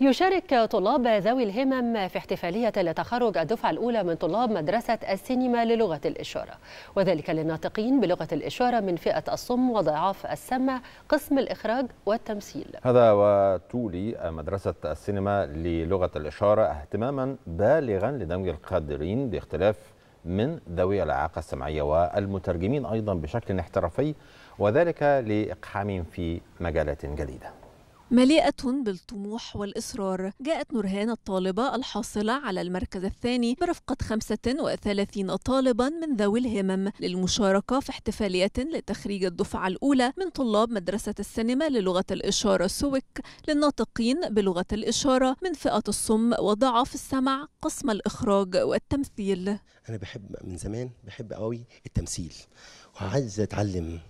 يشارك طلاب ذوي الهمم في احتفالية لتخرج الدفعة الأولى من طلاب مدرسة السينما للغة الإشارة وذلك للناطقين بلغة الإشارة من فئة الصم وضعاف السمع قسم الإخراج والتمثيل هذا وتولي مدرسة السينما للغة الإشارة اهتماما بالغا لدمج القادرين باختلاف من ذوي الإعاقة السمعية والمترجمين أيضا بشكل احترافي وذلك لإقحامهم في مجالات جديدة مليئة بالطموح والإصرار جاءت نورهان الطالبة الحاصلة على المركز الثاني برفقة 35 طالبا من ذوي الهمم للمشاركة في احتفالية لتخريج الدفعة الأولى من طلاب مدرسة السينما للغة الإشارة سويك للناطقين بلغة الإشارة من فئة الصم وضعف السمع قسم الإخراج والتمثيل أنا بحب من زمان بحب قوي التمثيل وعايز أتعلم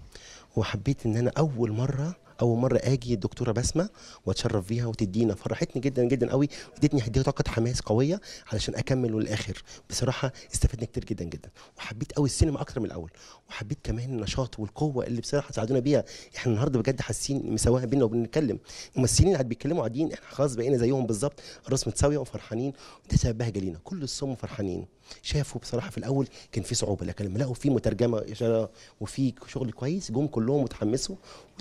وحبيت إن أنا أول مرة اول مره اجي الدكتوره بسمه واتشرف بيها وتدينا فرحتني جدا جدا قوي وادتني هديه طاقه حماس قويه علشان اكمل للاخر بصراحه استفدنا كتير جدا جدا وحبيت قوي السينما اكتر من الاول وحبيت كمان النشاط والقوه اللي بصراحه ساعدونا بيها احنا النهارده بجد حاسين مساواها بينا وبنتكلم الممثلين اللي بيتكلموا قاعدين احنا خلاص بقينا زيهم بالظبط الرسم متساويه وفرحانين ودي سبب بهجه لينا كل الصم فرحانين شافوا بصراحه في الاول كان في صعوبه لكن لما لقوا في مترجمه وفي شغل كويس جم كلهم متحمسوا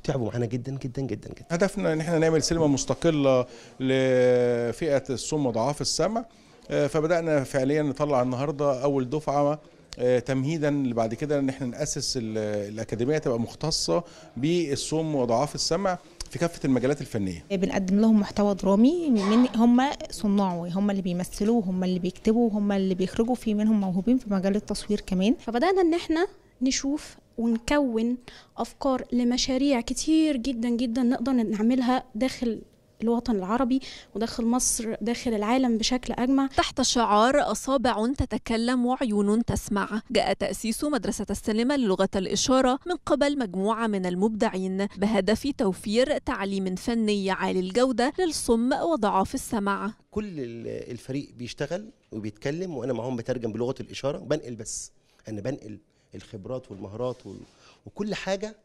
تعبوا معانا جدا جدا جدا جدا هدفنا ان احنا نعمل سينما مستقله لفئه الصم وضعاف السمع آه، فبدانا فعليا نطلع النهارده اول دفعه آه، تمهيدا بعد كده ان احنا ناسس الاكاديميه تبقى مختصه بالصم واضعاف السمع في كافه المجالات الفنيه آه، بنقدم لهم محتوى درامي من هم صناعه هم اللي بيمثلوا هم اللي بيكتبوا هم اللي بيخرجوا في منهم موهوبين في مجال التصوير كمان فبدانا ان احنا نشوف ونكون افكار لمشاريع كتير جدا جدا نقدر نعملها داخل الوطن العربي وداخل مصر داخل العالم بشكل أجمع تحت شعار أصابع تتكلم وعيون تسمع جاء تأسيس مدرسة السينما للغة الإشارة من قبل مجموعة من المبدعين بهدف توفير تعليم فني عالي الجودة للصم وضعاف السمع كل الفريق بيشتغل وبيتكلم وأنا معهم بترجم بلغة الإشارة بنقل بس أنا بنقل الخبرات والمهارات وال... وكل حاجه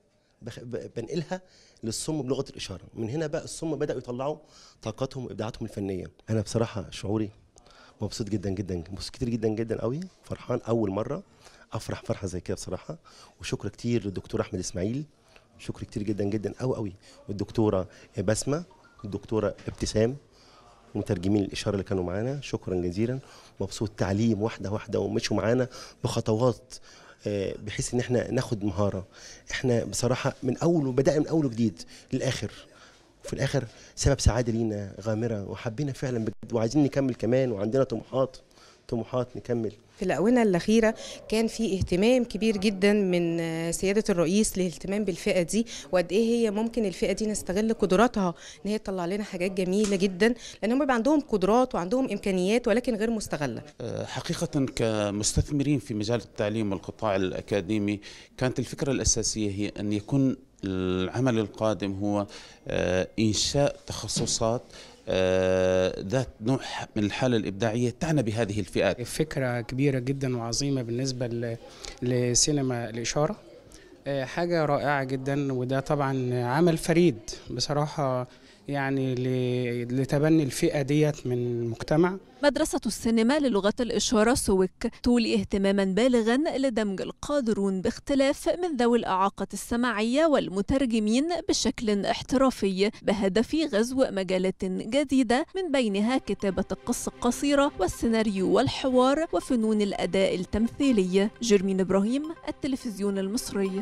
بخ... بنقلها للصم بلغه الاشاره من هنا بقى الصم بداوا يطلعوا طاقاتهم وابداعاتهم الفنيه انا بصراحه شعوري مبسوط جدا جدا مبسوط كتير جدا جدا قوي فرحان اول مره افرح فرحه زي كده بصراحه وشكر كتير للدكتور احمد اسماعيل شكر كتير جدا جدا قوي قوي والدكتوره بسمه والدكتوره ابتسام مترجمين الاشاره اللي كانوا معانا شكرا جزيلا مبسوط تعليم واحده واحده ومشوا معانا بخطوات آه، بحيث ان احنا ناخد مهاره احنا بصراحه من اول بدانا من اول وجديد للاخر في الاخر سبب سعاده لينا غامره وحبينا فعلا بجد وعايزين نكمل كمان وعندنا طموحات طموحات نكمل في الآونة الأخيرة كان في اهتمام كبير جدا من سيادة الرئيس للاهتمام بالفئة دي وقد إيه هي ممكن الفئة دي نستغل قدراتها إن هي تطلع لنا حاجات جميلة جدا لأن هم بيبقى عندهم قدرات وعندهم إمكانيات ولكن غير مستغلة أه، حقيقة كمستثمرين في مجال التعليم والقطاع الأكاديمي كانت الفكرة الأساسية هي أن يكون العمل القادم هو أه، إنشاء تخصصات آه، ذات نوع من الحالة الإبداعية تعنى بهذه الفئات فكرة كبيرة جدا وعظيمة بالنسبة لسينما الإشارة آه، حاجة رائعة جدا وده طبعا عمل فريد بصراحة يعني لتبني الفئة ديت من المجتمع مدرسة السينما للغة الإشارة سويك تولي اهتماما بالغا لدمج القادرون باختلاف من ذوي الإعاقة السمعية والمترجمين بشكل احترافي بهدف غزو مجالات جديدة من بينها كتابة القصة القصيرة والسيناريو والحوار وفنون الأداء التمثيلي جرمين إبراهيم التلفزيون المصري